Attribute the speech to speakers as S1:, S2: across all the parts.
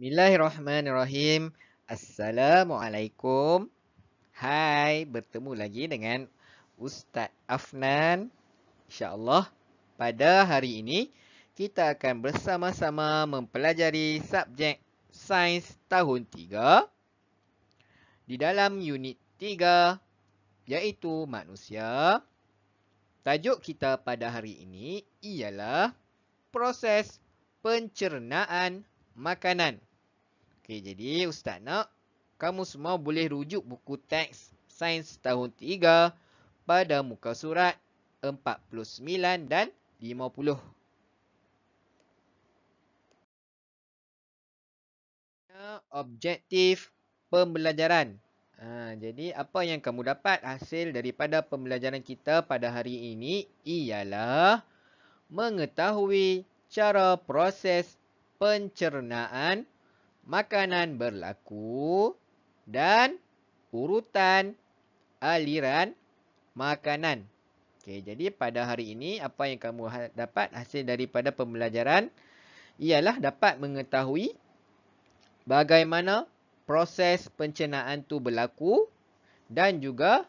S1: Bismillahirrahmanirrahim. Assalamualaikum. Hai, bertemu lagi dengan Ustaz Afnan. Insya Allah pada hari ini, kita akan bersama-sama mempelajari subjek sains tahun 3 di dalam unit 3 iaitu manusia. Tajuk kita pada hari ini ialah proses pencernaan makanan. Okey, jadi ustaz nak kamu semua boleh rujuk buku teks sains tahun 3 pada muka surat 49 dan 50. Objektif pembelajaran. Ha, jadi, apa yang kamu dapat hasil daripada pembelajaran kita pada hari ini ialah mengetahui cara proses pencernaan makanan berlaku dan urutan aliran makanan. Okey, jadi pada hari ini apa yang kamu ha- dapat hasil daripada pembelajaran ialah dapat mengetahui bagaimana proses pencernaan tu berlaku dan juga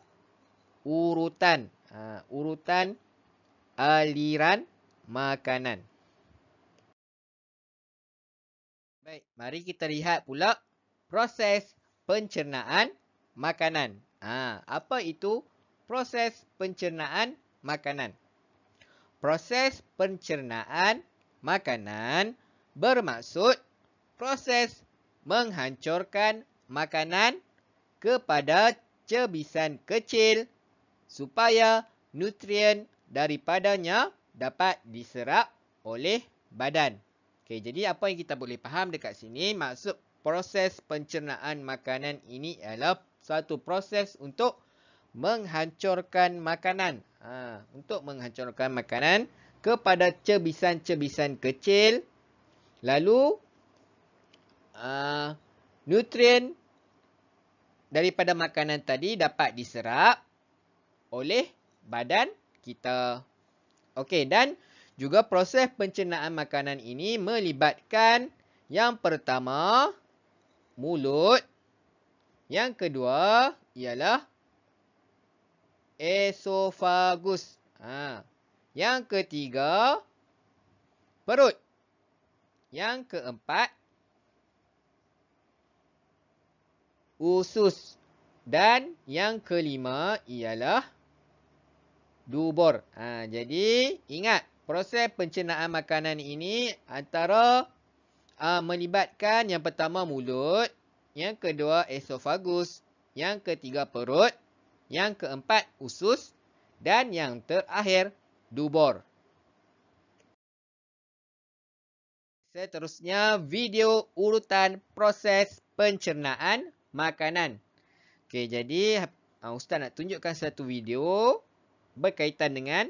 S1: urutan uh, urutan aliran makanan. Baik, mari kita lihat pula proses pencernaan makanan. Ha, apa itu proses pencernaan makanan? Proses pencernaan makanan bermaksud proses menghancurkan makanan kepada cebisan kecil supaya nutrien daripadanya dapat diserap oleh badan. Okey, jadi apa yang kita boleh faham dekat sini, maksud proses pencernaan makanan ini ialah satu proses untuk menghancurkan makanan. Ha, untuk menghancurkan makanan kepada cebisan-cebisan kecil. Lalu, uh, nutrien daripada makanan tadi dapat diserap oleh badan kita. Okey, dan... Juga proses pencernaan makanan ini melibatkan yang pertama mulut, yang kedua ialah esofagus, ha. yang ketiga perut, yang keempat usus dan yang kelima ialah dubur. Ha. Jadi ingat proses pencernaan makanan ini antara uh, melibatkan yang pertama mulut, yang kedua esofagus, yang ketiga perut, yang keempat usus dan yang terakhir dubur. Seterusnya video urutan proses pencernaan makanan. Okey jadi ah, ustaz nak tunjukkan satu video berkaitan dengan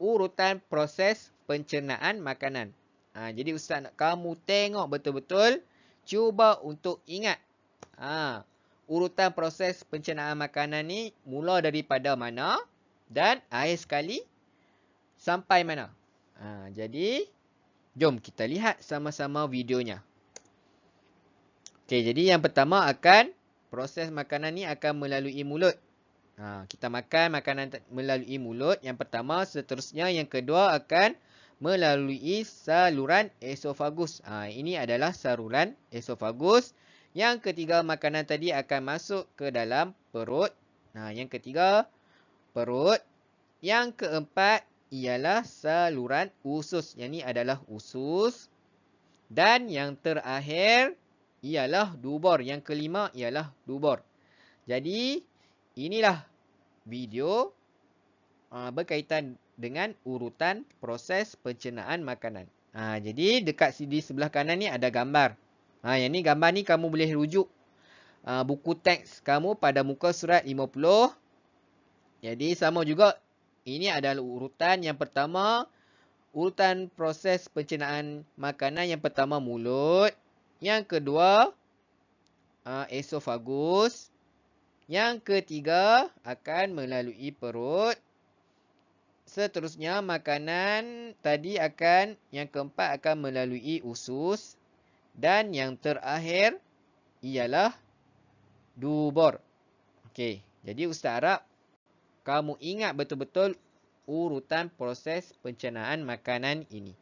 S1: urutan proses pencernaan makanan. Ha, jadi ustaz nak kamu tengok betul-betul. Cuba untuk ingat. Ha, urutan proses pencernaan makanan ni mula daripada mana. Dan akhir sekali sampai mana. Ha, jadi jom kita lihat sama-sama videonya. Okay, jadi yang pertama akan proses makanan ni akan melalui mulut. Ha, kita makan makanan melalui mulut yang pertama, seterusnya yang kedua akan melalui saluran esofagus. Ha, ini adalah saluran esofagus. Yang ketiga, makanan tadi akan masuk ke dalam perut. Nah, ha, Yang ketiga, perut. Yang keempat, ialah saluran usus. Yang ini adalah usus. Dan yang terakhir, ialah dubor. Yang kelima, ialah dubor. Jadi, inilah video uh, berkaitan dengan urutan proses pencernaan makanan. Ha, jadi dekat CD sebelah kanan ni ada gambar. Ha, yang ni gambar ni kamu boleh rujuk uh, buku teks kamu pada muka surat 50. Jadi sama juga ini adalah urutan yang pertama. Urutan proses pencernaan makanan yang pertama mulut. Yang kedua uh, esofagus. Yang ketiga akan melalui perut. Seterusnya makanan tadi akan yang keempat akan melalui usus dan yang terakhir ialah dubur. Okey, jadi ustaz Arab kamu ingat betul-betul urutan proses pencernaan makanan ini.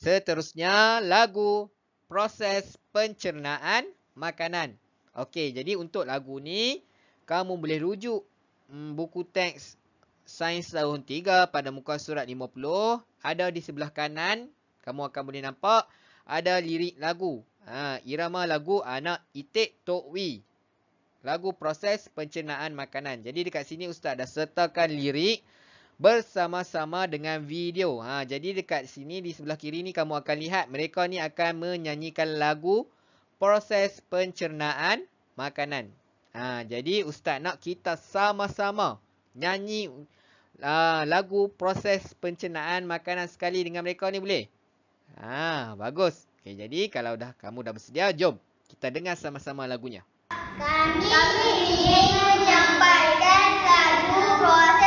S1: Seterusnya lagu proses pencernaan makanan. Okey, jadi untuk lagu ni, kamu boleh rujuk mm, buku teks Sains Tahun 3 pada muka surat 50. Ada di sebelah kanan, kamu akan boleh nampak, ada lirik lagu. Ha, irama lagu Anak Itik Tok Wee. Lagu proses pencernaan makanan. Jadi dekat sini Ustaz dah sertakan lirik bersama-sama dengan video. Ha, jadi dekat sini di sebelah kiri ni kamu akan lihat mereka ni akan menyanyikan lagu proses pencernaan makanan. Ha, jadi ustaz nak kita sama-sama nyanyi uh, lagu proses pencernaan makanan sekali dengan mereka ni boleh? Ha, bagus. Okay, jadi kalau dah kamu dah bersedia, jom kita dengar sama-sama lagunya. Kami ingin menyampaikan lagu proses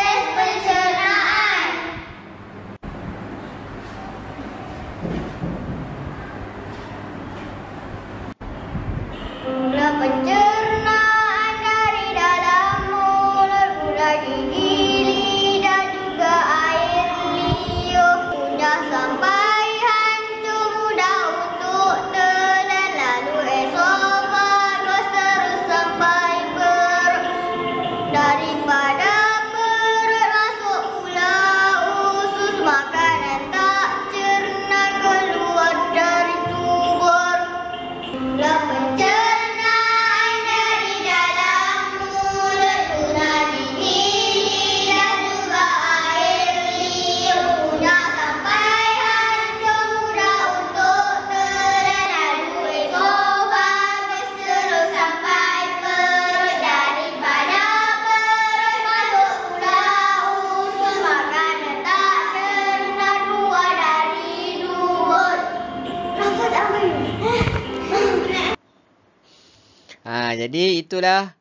S1: Ha, jadi itulah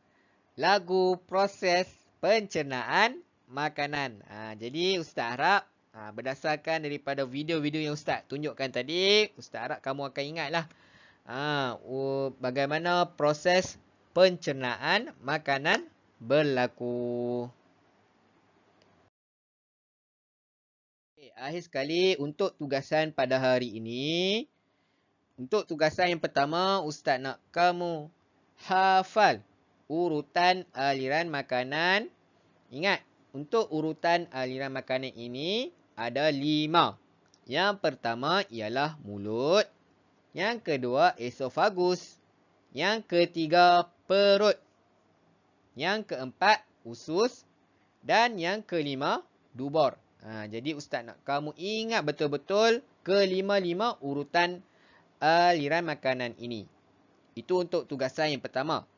S1: lagu proses pencernaan makanan. Ha, jadi Ustaz harap ha, berdasarkan daripada video-video yang Ustaz tunjukkan tadi, Ustaz harap kamu akan ingatlah ha, bagaimana proses pencernaan makanan berlaku. Okay, eh, akhir sekali untuk tugasan pada hari ini. Untuk tugasan yang pertama, Ustaz nak kamu hafal urutan aliran makanan. Ingat, untuk urutan aliran makanan ini ada lima. Yang pertama ialah mulut. Yang kedua esofagus. Yang ketiga perut. Yang keempat usus. Dan yang kelima dubor. Ha, jadi ustaz nak kamu ingat betul-betul kelima-lima urutan aliran makanan ini. Itu untuk tugasan yang pertama.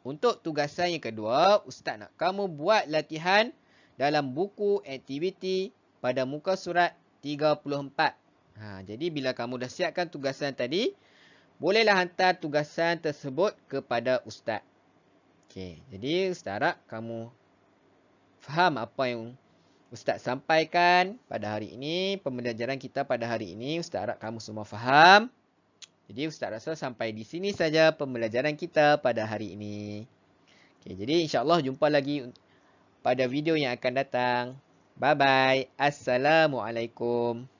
S1: Untuk tugasan yang kedua, Ustaz nak kamu buat latihan dalam buku aktiviti pada muka surat 34. Ha, jadi, bila kamu dah siapkan tugasan tadi, bolehlah hantar tugasan tersebut kepada Ustaz. Okay, jadi, Ustaz harap kamu faham apa yang Ustaz sampaikan pada hari ini, pembelajaran kita pada hari ini. Ustaz harap kamu semua faham. Jadi ustaz rasa sampai di sini saja pembelajaran kita pada hari ini. Okay, jadi insyaAllah jumpa lagi pada video yang akan datang. Bye-bye. Assalamualaikum.